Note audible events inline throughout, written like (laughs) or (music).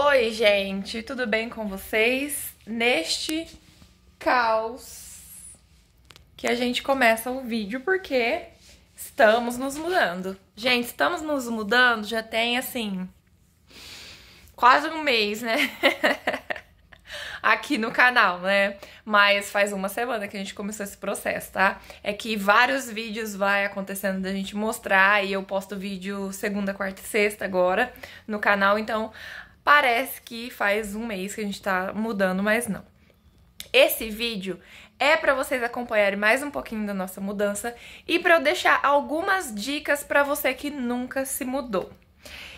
Oi, gente, tudo bem com vocês? Neste caos que a gente começa o vídeo porque estamos nos mudando. Gente, estamos nos mudando já tem assim quase um mês, né? (laughs) Aqui no canal, né? Mas faz uma semana que a gente começou esse processo, tá? É que vários vídeos vai acontecendo da gente mostrar e eu posto vídeo segunda, quarta e sexta agora no canal, então Parece que faz um mês que a gente tá mudando, mas não. Esse vídeo é para vocês acompanharem mais um pouquinho da nossa mudança e para eu deixar algumas dicas para você que nunca se mudou.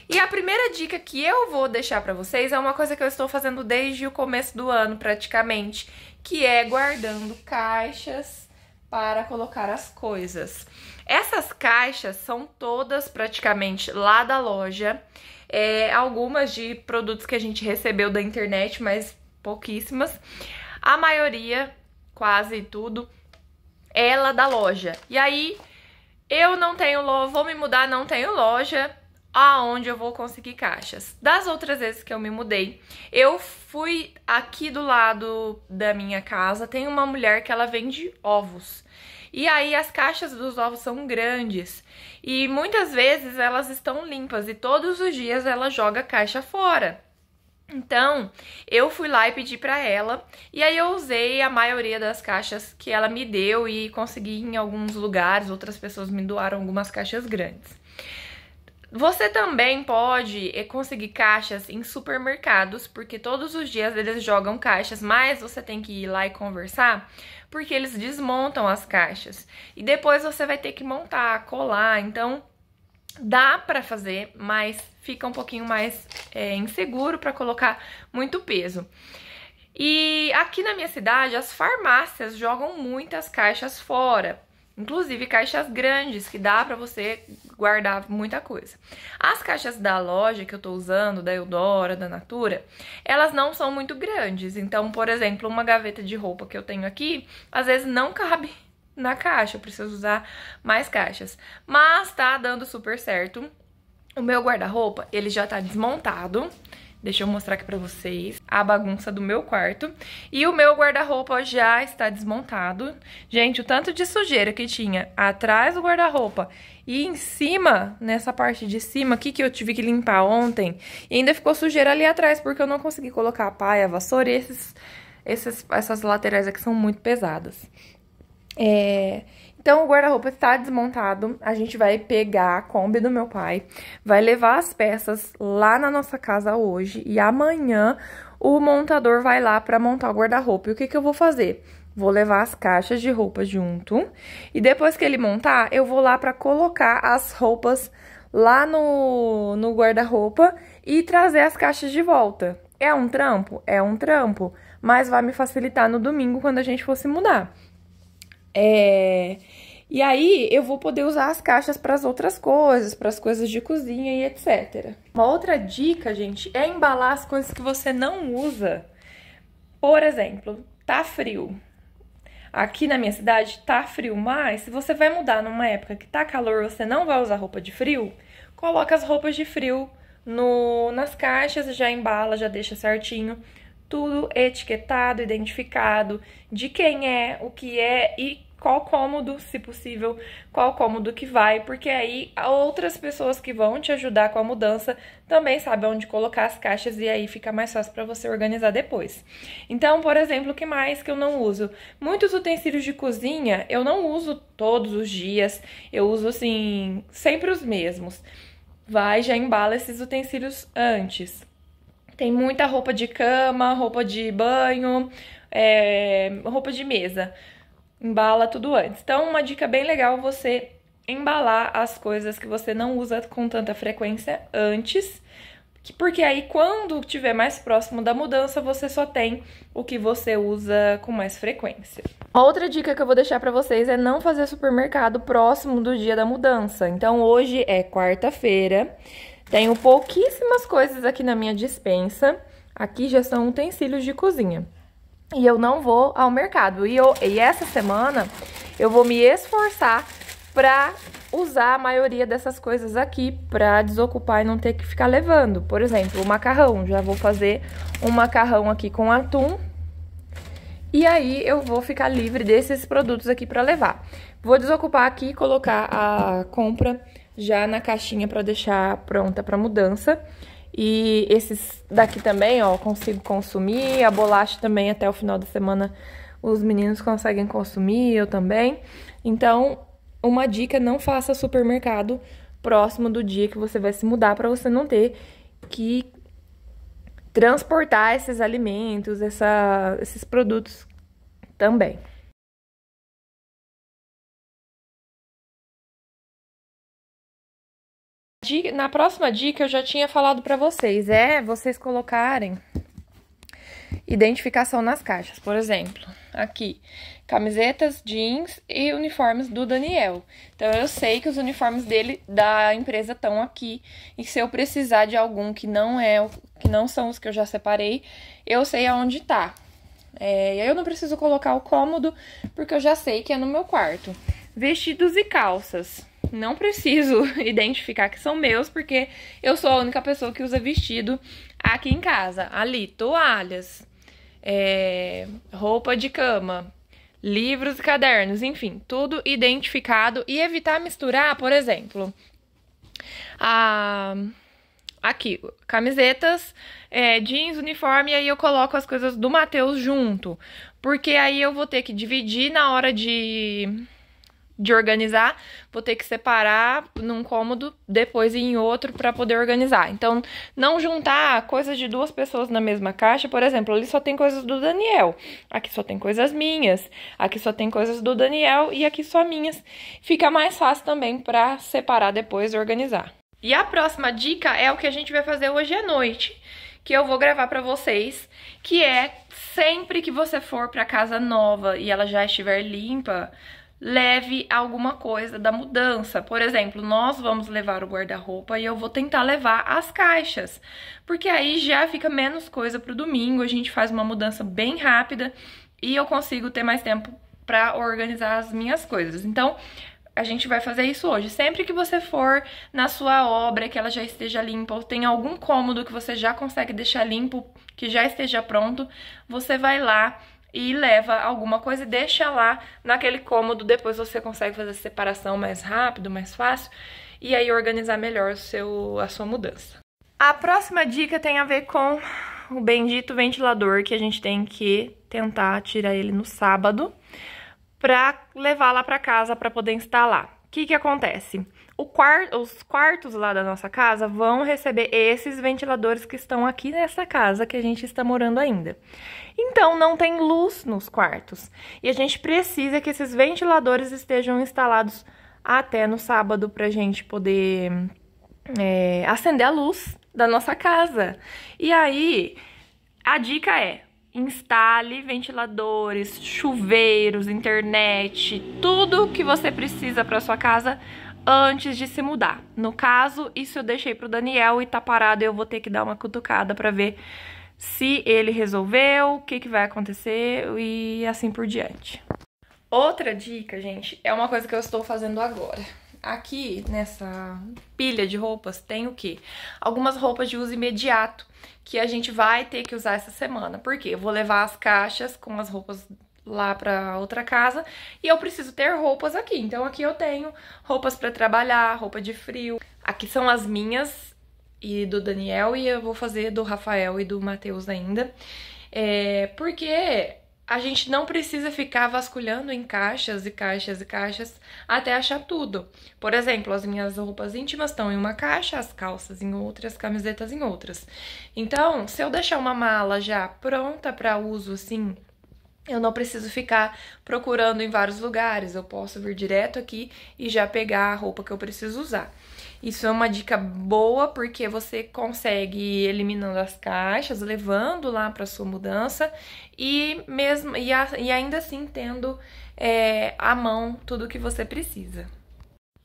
E a primeira dica que eu vou deixar para vocês é uma coisa que eu estou fazendo desde o começo do ano, praticamente, que é guardando caixas para colocar as coisas. Essas caixas são todas praticamente lá da loja, é, algumas de produtos que a gente recebeu da internet, mas pouquíssimas. A maioria, quase tudo, é lá da loja. E aí eu não tenho loja, vou me mudar, não tenho loja aonde eu vou conseguir caixas. Das outras vezes que eu me mudei, eu fui aqui do lado da minha casa, tem uma mulher que ela vende ovos. E aí as caixas dos ovos são grandes e muitas vezes elas estão limpas e todos os dias ela joga a caixa fora. Então, eu fui lá e pedi para ela, e aí eu usei a maioria das caixas que ela me deu e consegui em alguns lugares, outras pessoas me doaram algumas caixas grandes. Você também pode eh, conseguir caixas em supermercados, porque todos os dias eles jogam caixas, mas você tem que ir lá e conversar, porque eles desmontam as caixas. E depois você vai ter que montar, colar, então dá para fazer, mas fica um pouquinho mais é, inseguro para colocar muito peso. E aqui na minha cidade, as farmácias jogam muitas caixas fora, Inclusive caixas grandes, que dá pra você guardar muita coisa. As caixas da loja que eu tô usando, da Eudora, da Natura, elas não são muito grandes. Então, por exemplo, uma gaveta de roupa que eu tenho aqui, às vezes não (laughs) cabe na caixa, eu preciso usar mais caixas. Mas tá dando super certo. O meu guarda-roupa, ele já tá desmontado. Deixa eu mostrar aqui pra vocês a bagunça do meu quarto. E o meu guarda-roupa já está desmontado. Gente, o tanto de sujeira que tinha atrás do guarda-roupa e em cima, nessa parte de cima aqui que eu tive que limpar ontem, e ainda ficou sujeira ali atrás, porque eu não consegui colocar a paia, a vassoura e esses, esses, essas laterais aqui são muito pesadas. É... Então, o guarda-roupa está desmontado. A gente vai pegar a Kombi do meu pai, vai levar as peças lá na nossa casa hoje e amanhã o montador vai lá para montar o guarda-roupa. E o que, que eu vou fazer? Vou levar as caixas de roupa junto e depois que ele montar, eu vou lá para colocar as roupas lá no, no guarda-roupa e trazer as caixas de volta. É um trampo? É um trampo, mas vai me facilitar no domingo quando a gente for se mudar. É... E aí eu vou poder usar as caixas para as outras coisas, para as coisas de cozinha e etc. Uma outra dica, gente, é embalar as coisas que você não usa. Por exemplo, tá frio. Aqui na minha cidade tá frio, mas se você vai mudar numa época que tá calor, você não vai usar roupa de frio, coloca as roupas de frio no, nas caixas, já embala, já deixa certinho tudo etiquetado, identificado de quem é, o que é e qual cômodo, se possível, qual cômodo que vai, porque aí outras pessoas que vão te ajudar com a mudança também sabem onde colocar as caixas e aí fica mais fácil para você organizar depois. Então, por exemplo, o que mais que eu não uso? Muitos utensílios de cozinha eu não uso todos os dias, eu uso assim, sempre os mesmos. Vai, já embala esses utensílios antes. Tem muita roupa de cama, roupa de banho, é, roupa de mesa. Embala tudo antes. Então, uma dica bem legal você embalar as coisas que você não usa com tanta frequência antes, porque aí quando tiver mais próximo da mudança, você só tem o que você usa com mais frequência. Outra dica que eu vou deixar para vocês é não fazer supermercado próximo do dia da mudança. Então hoje é quarta-feira. Tenho pouquíssimas coisas aqui na minha dispensa. Aqui já são utensílios de cozinha. E eu não vou ao mercado. E, eu, e essa semana eu vou me esforçar para usar a maioria dessas coisas aqui para desocupar e não ter que ficar levando. Por exemplo, o macarrão. Já vou fazer um macarrão aqui com atum. E aí eu vou ficar livre desses produtos aqui para levar. Vou desocupar aqui e colocar a compra já na caixinha para deixar pronta para mudança. E esses daqui também, ó, consigo consumir. A bolacha também até o final da semana os meninos conseguem consumir, eu também. Então, uma dica, não faça supermercado próximo do dia que você vai se mudar para você não ter que transportar esses alimentos, essa, esses produtos também. dica, na próxima dica eu já tinha falado para vocês, é vocês colocarem identificação nas caixas, por exemplo, aqui, camisetas, jeans e uniformes do Daniel. Então eu sei que os uniformes dele da empresa estão aqui e se eu precisar de algum que não é que não são os que eu já separei, eu sei aonde tá. É, e aí eu não preciso colocar o cômodo porque eu já sei que é no meu quarto. Vestidos e calças não preciso (laughs) identificar que são meus, porque eu sou a única pessoa que usa vestido aqui em casa. Ali, toalhas, é, roupa de cama, livros e cadernos, enfim, tudo identificado e evitar misturar, por exemplo, a, aqui, camisetas, é, jeans, uniforme, e aí eu coloco as coisas do Matheus junto, porque aí eu vou ter que dividir na hora de de organizar, vou ter que separar num cômodo, depois em outro para poder organizar. Então, não juntar coisas de duas pessoas na mesma caixa, por exemplo, ali só tem coisas do Daniel, aqui só tem coisas minhas, aqui só tem coisas do Daniel e aqui só minhas. Fica mais fácil também para separar depois e organizar. E a próxima dica é o que a gente vai fazer hoje à noite, que eu vou gravar para vocês, que é sempre que você for para casa nova e ela já estiver limpa, leve alguma coisa da mudança. Por exemplo, nós vamos levar o guarda-roupa e eu vou tentar levar as caixas, porque aí já fica menos coisa para o domingo, a gente faz uma mudança bem rápida e eu consigo ter mais tempo para organizar as minhas coisas. Então, a gente vai fazer isso hoje. Sempre que você for na sua obra, que ela já esteja limpa, ou tem algum cômodo que você já consegue deixar limpo, que já esteja pronto, você vai lá e leva alguma coisa e deixa lá naquele cômodo. Depois você consegue fazer a separação mais rápido, mais fácil e aí organizar melhor o seu, a sua mudança. A próxima dica tem a ver com o bendito ventilador que a gente tem que tentar tirar ele no sábado para levar lá para casa para poder instalar. O que, que acontece? Quart os quartos lá da nossa casa vão receber esses ventiladores que estão aqui nessa casa que a gente está morando ainda. Então não tem luz nos quartos e a gente precisa que esses ventiladores estejam instalados até no sábado para a gente poder é, acender a luz da nossa casa. E aí a dica é instale ventiladores, chuveiros, internet, tudo que você precisa para sua casa antes de se mudar. No caso, isso eu deixei pro Daniel e tá parado, eu vou ter que dar uma cutucada para ver se ele resolveu, o que, que vai acontecer e assim por diante. Outra dica, gente, é uma coisa que eu estou fazendo agora aqui nessa pilha de roupas tem o quê? Algumas roupas de uso imediato que a gente vai ter que usar essa semana. porque Eu vou levar as caixas com as roupas lá para outra casa e eu preciso ter roupas aqui. Então aqui eu tenho roupas para trabalhar, roupa de frio. Aqui são as minhas e do Daniel e eu vou fazer do Rafael e do Matheus ainda. É, porque a gente não precisa ficar vasculhando em caixas e caixas e caixas até achar tudo. Por exemplo, as minhas roupas íntimas estão em uma caixa, as calças em outra, as camisetas em outras. Então, se eu deixar uma mala já pronta para uso assim, eu não preciso ficar procurando em vários lugares, eu posso vir direto aqui e já pegar a roupa que eu preciso usar. Isso é uma dica boa porque você consegue ir eliminando as caixas, levando lá para sua mudança e mesmo e, a, e ainda assim tendo é, à mão tudo o que você precisa.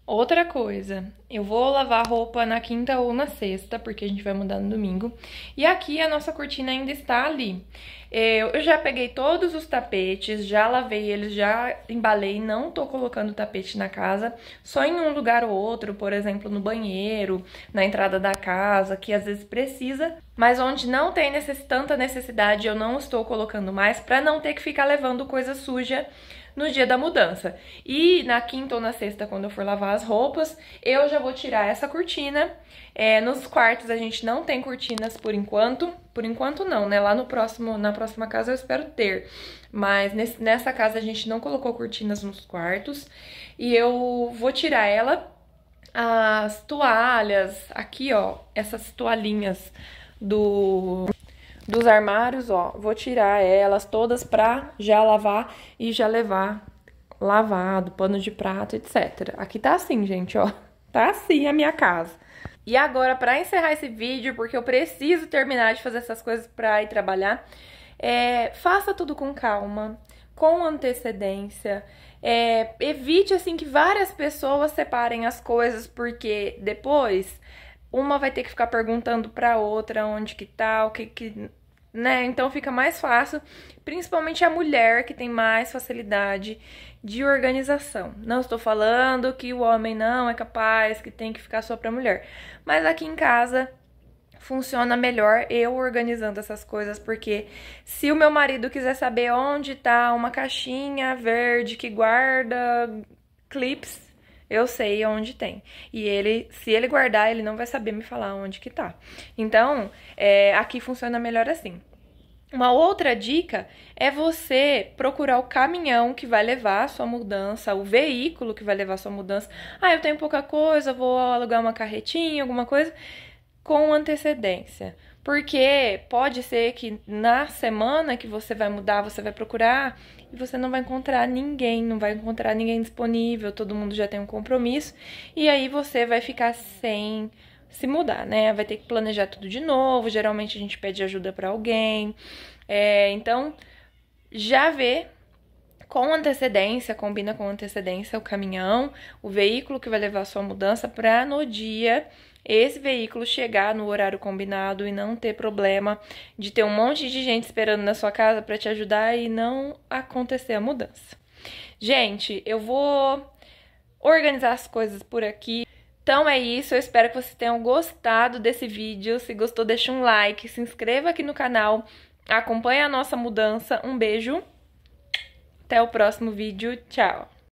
Outra coisa, eu vou lavar roupa na quinta ou na sexta, porque a gente vai mudar no domingo. E aqui a nossa cortina ainda está ali. Eu já peguei todos os tapetes, já lavei eles, já embalei, não tô colocando tapete na casa, só em um lugar ou outro, por exemplo, no banheiro, na entrada da casa, que às vezes precisa, mas onde não tem necess... tanta necessidade eu não estou colocando mais, para não ter que ficar levando coisa suja no dia da mudança. E na quinta ou na sexta, quando eu for lavar as roupas, eu já vou tirar essa cortina. É, nos quartos a gente não tem cortinas por enquanto. Por enquanto não, né? Lá no próximo, na próxima casa eu espero ter. Mas nesse, nessa casa a gente não colocou cortinas nos quartos. E eu vou tirar ela. As toalhas, aqui ó, essas toalhinhas do dos armários, ó, vou tirar elas todas pra já lavar e já levar lavado, pano de prato, etc. Aqui tá assim, gente, ó. (laughs) Tá assim a minha casa. E agora, pra encerrar esse vídeo, porque eu preciso terminar de fazer essas coisas pra ir trabalhar, é, faça tudo com calma, com antecedência. É, evite, assim, que várias pessoas separem as coisas, porque depois uma vai ter que ficar perguntando pra outra onde que tá, o que que. Né? Então fica mais fácil, principalmente a mulher que tem mais facilidade de organização. Não estou falando que o homem não é capaz, que tem que ficar só pra mulher. Mas aqui em casa funciona melhor eu organizando essas coisas, porque se o meu marido quiser saber onde tá uma caixinha verde que guarda clips eu sei onde tem. E ele, se ele guardar, ele não vai saber me falar onde que tá. Então, é, aqui funciona melhor assim. Uma outra dica é você procurar o caminhão que vai levar a sua mudança, o veículo que vai levar a sua mudança. Ah, eu tenho pouca coisa, vou alugar uma carretinha, alguma coisa, com antecedência. Porque pode ser que na semana que você vai mudar, você vai procurar e você não vai encontrar ninguém, não vai encontrar ninguém disponível, todo mundo já tem um compromisso, e aí você vai ficar sem se mudar, né? Vai ter que planejar tudo de novo. Geralmente a gente pede ajuda para alguém. É, então, já vê com antecedência, combina com antecedência o caminhão, o veículo que vai levar a sua mudança para no dia esse veículo chegar no horário combinado e não ter problema de ter um monte de gente esperando na sua casa para te ajudar e não acontecer a mudança. Gente, eu vou organizar as coisas por aqui. Então é isso, eu espero que vocês tenham gostado desse vídeo. Se gostou, deixa um like, se inscreva aqui no canal, acompanhe a nossa mudança. Um beijo, até o próximo vídeo, tchau!